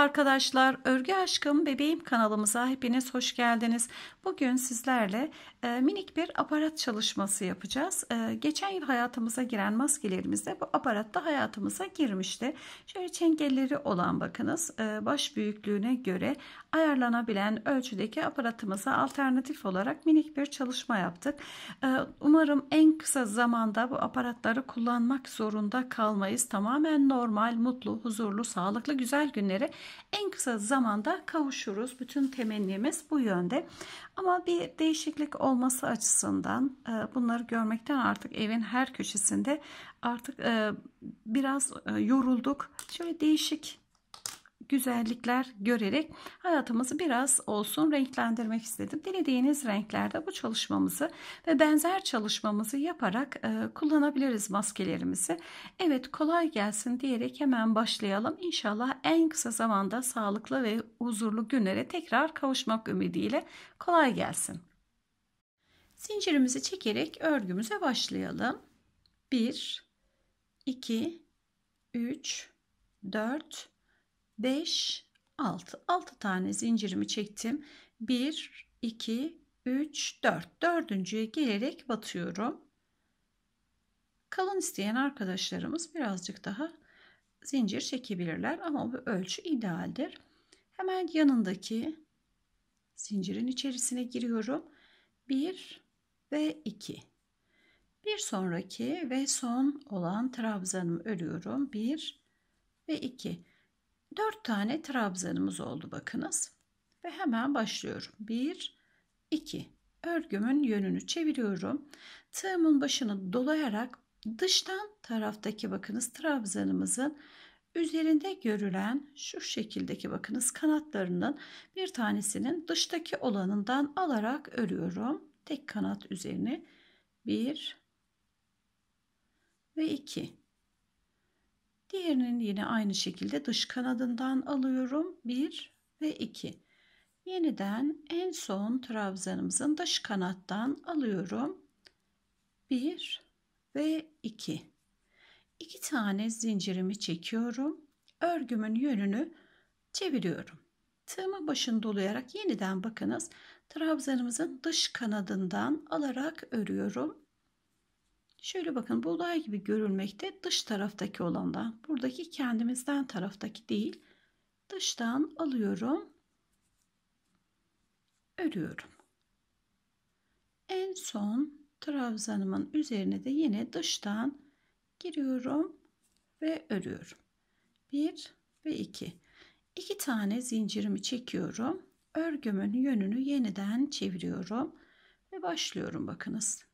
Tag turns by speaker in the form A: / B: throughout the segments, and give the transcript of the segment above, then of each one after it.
A: arkadaşlar, Örgü Aşkım Bebeğim kanalımıza hepiniz hoş geldiniz. Bugün sizlerle e, minik bir aparat çalışması yapacağız. E, geçen yıl hayatımıza giren maskelerimizde bu aparat da hayatımıza girmişti. Şöyle çengelleri olan bakınız e, baş büyüklüğüne göre ayarlanabilen ölçüdeki aparatımıza alternatif olarak minik bir çalışma yaptık. E, umarım en kısa zamanda bu aparatları kullanmak zorunda kalmayız. Tamamen normal, mutlu, huzurlu, sağlıklı, güzel günleri en kısa zamanda kavuşuruz. Bütün temennimiz bu yönde. Ama bir değişiklik olması açısından e, bunları görmekten artık evin her köşesinde artık e, biraz e, yorulduk. Şöyle değişik güzellikler görerek hayatımızı biraz olsun renklendirmek istedim. Dilediğiniz renklerde bu çalışmamızı ve benzer çalışmamızı yaparak e, kullanabiliriz maskelerimizi. Evet kolay gelsin diyerek hemen başlayalım. İnşallah en kısa zamanda sağlıklı ve huzurlu günlere tekrar kavuşmak ümidiyle kolay gelsin. Zincirimizi çekerek örgümüze başlayalım. 1 2 3 4 5, 6. 6 tane zincirimi çektim. 1, 2, 3, 4. Dördüncüye gelerek batıyorum. Kalın isteyen arkadaşlarımız birazcık daha zincir çekebilirler ama bu ölçü idealdir. Hemen yanındaki zincirin içerisine giriyorum. 1 ve 2. Bir sonraki ve son olan trabzanımı örüyorum. 1 ve 2. 4 tane trabzanımız oldu bakınız. Ve hemen başlıyorum. 1, 2. Örgümün yönünü çeviriyorum. Tığımın başını dolayarak dıştan taraftaki bakınız trabzanımızın üzerinde görülen şu şekildeki bakınız kanatlarının bir tanesinin dıştaki olanından alarak örüyorum. Tek kanat üzerine 1 ve 2 Diğerinin yine aynı şekilde dış kanadından alıyorum. 1 ve 2. Yeniden en son trabzanımızın dış kanattan alıyorum. 1 ve 2. 2 tane zincirimi çekiyorum. Örgümün yönünü çeviriyorum. Tığımı başını dolayarak yeniden bakınız trabzanımızın dış kanadından alarak örüyorum. Şöyle bakın buğday gibi görülmekte dış taraftaki olandan. Buradaki kendimizden taraftaki değil. Dıştan alıyorum. Örüyorum. En son trabzanımın üzerine de yine dıştan giriyorum ve örüyorum. 1 ve 2. 2 tane zincirimi çekiyorum. Örgümün yönünü yeniden çeviriyorum ve başlıyorum bakınız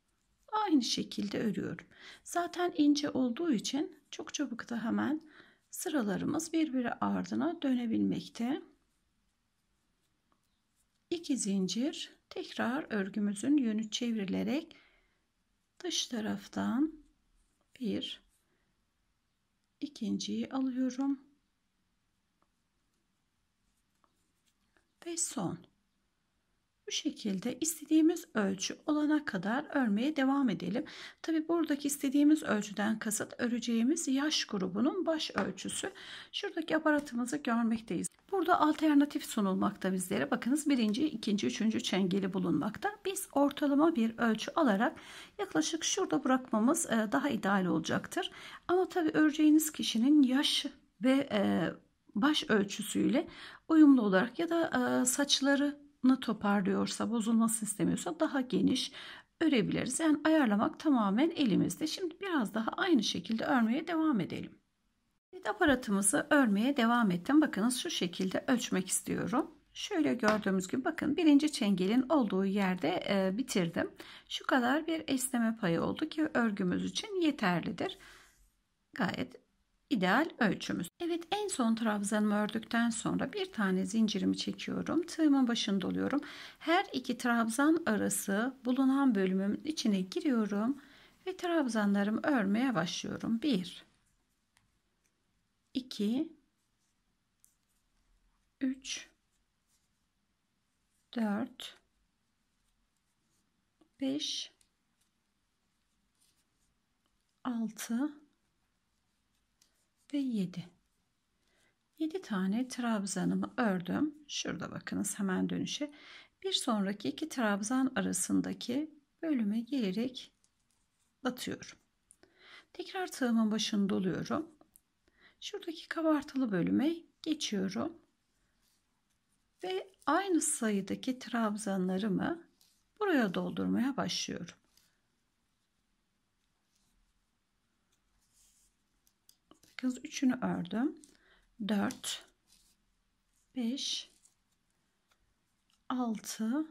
A: aynı şekilde örüyorum. Zaten ince olduğu için çok çabuk da hemen sıralarımız birbiri ardına dönebilmekte. 2 zincir tekrar örgümüzün yönü çevrilerek dış taraftan bir ikinciyi alıyorum ve son bu şekilde istediğimiz ölçü olana kadar örmeye devam edelim. Tabi buradaki istediğimiz ölçüden kasıt öreceğimiz yaş grubunun baş ölçüsü. Şuradaki aparatımızı görmekteyiz. Burada alternatif sunulmakta bizlere. Bakınız birinci, ikinci, üçüncü çengeli bulunmakta. Biz ortalama bir ölçü alarak yaklaşık şurada bırakmamız e, daha ideal olacaktır. Ama tabi öreceğiniz kişinin yaş ve e, baş ölçüsüyle uyumlu olarak ya da e, saçları toparlıyorsa, bozulmasını istemiyorsa daha geniş örebiliriz. Yani ayarlamak tamamen elimizde. Şimdi biraz daha aynı şekilde örmeye devam edelim. Evet, aparatımızı örmeye devam ettim. Bakınız şu şekilde ölçmek istiyorum. Şöyle gördüğümüz gibi bakın birinci çengelin olduğu yerde e, bitirdim. Şu kadar bir esneme payı oldu ki örgümüz için yeterlidir. Gayet ideal ölçümüz. Evet en son trabzanımı ördükten sonra bir tane zincirimi çekiyorum. Tığımın başını doluyorum. Her iki trabzan arası bulunan bölümün içine giriyorum ve trabzanlarımı örmeye başlıyorum. 1 2 3 4 5 6 ve 7. 7 tane trabzanımı ördüm. Şurada bakınız hemen dönüşe. Bir sonraki iki trabzan arasındaki bölüme gelerek batıyorum. Tekrar tığımın başını doluyorum. Şuradaki kabartılı bölüme geçiyorum. Ve aynı sayıdaki trabzanlarımı buraya doldurmaya başlıyorum. çıkıyoruz. Üçünü ördüm. 4 5 6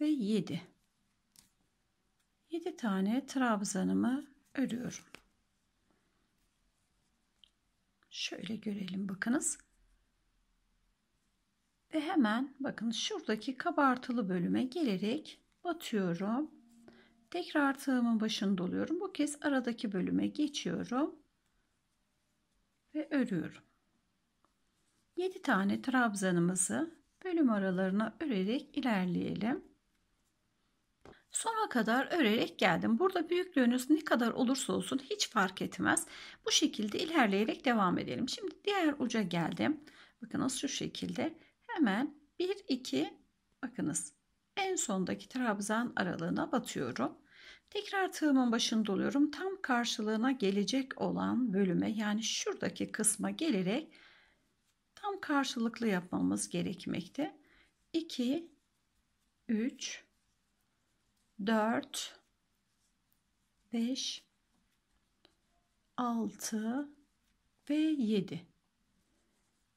A: ve 7 7 tane trabzanımı örüyorum. Şöyle görelim bakınız. Ve hemen bakın şuradaki kabartılı bölüme gelerek batıyorum Tekrar tığımın başını doluyorum. Bu kez aradaki bölüme geçiyorum. Ve örüyorum. 7 tane trabzanımızı bölüm aralarına örerek ilerleyelim. Sona kadar örerek geldim. Burada büyüklüğünüz ne kadar olursa olsun hiç fark etmez. Bu şekilde ilerleyerek devam edelim. Şimdi diğer uca geldim. Bakınız şu şekilde. Hemen 1 2 bakınız en sondaki trabzan aralığına batıyorum. Tekrar tığımın başını doluyorum. Tam karşılığına gelecek olan bölüme yani şuradaki kısma gelerek tam karşılıklı yapmamız gerekmekte. 2 3 4 5 6 ve 7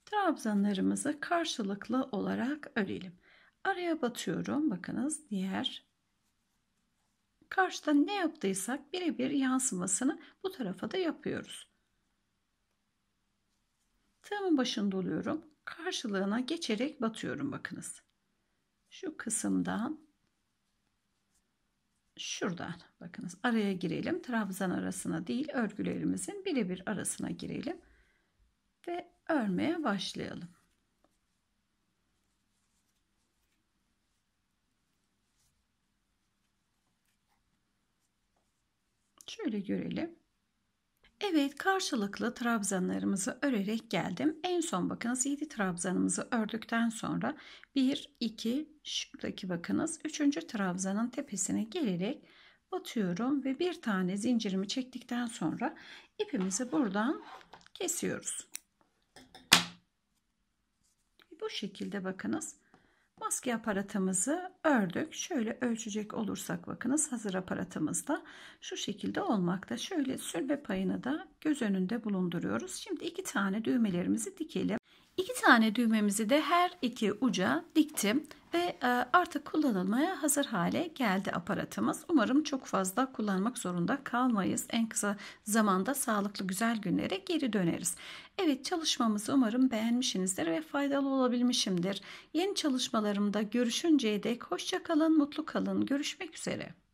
A: trabzanlarımızı karşılıklı olarak örelim. Araya batıyorum. Bakınız diğer karşıda ne yaptıysak birebir yansımasını bu tarafa da yapıyoruz. Tığımın başında doluyorum, Karşılığına geçerek batıyorum bakınız. Şu kısımdan şuradan bakınız araya girelim. Trabzan arasına değil örgülerimizin birebir arasına girelim ve örmeye başlayalım. Şöyle görelim. Evet karşılıklı trabzanlarımızı örerek geldim. En son bakınız 7 trabzanımızı ördükten sonra 1, 2, şuradaki bakınız 3. trabzanın tepesine gelerek batıyorum ve bir tane zincirimi çektikten sonra ipimizi buradan kesiyoruz. Bu şekilde bakınız Maske aparatımızı ördük. Şöyle ölçecek olursak bakınız hazır aparatımız da şu şekilde olmakta. Şöyle sürme payını da göz önünde bulunduruyoruz. Şimdi iki tane düğmelerimizi dikelim. İki tane düğmemizi de her iki uca diktim ve e, artık kullanılmaya hazır hale geldi aparatımız. Umarım çok fazla kullanmak zorunda kalmayız. En kısa zamanda sağlıklı güzel günlere geri döneriz. Evet çalışmamızı umarım beğenmişsinizdir ve faydalı olabilmişimdir. Yeni çalışmalarımda görüşünceye dek hoşça kalın, mutlu kalın. Görüşmek üzere.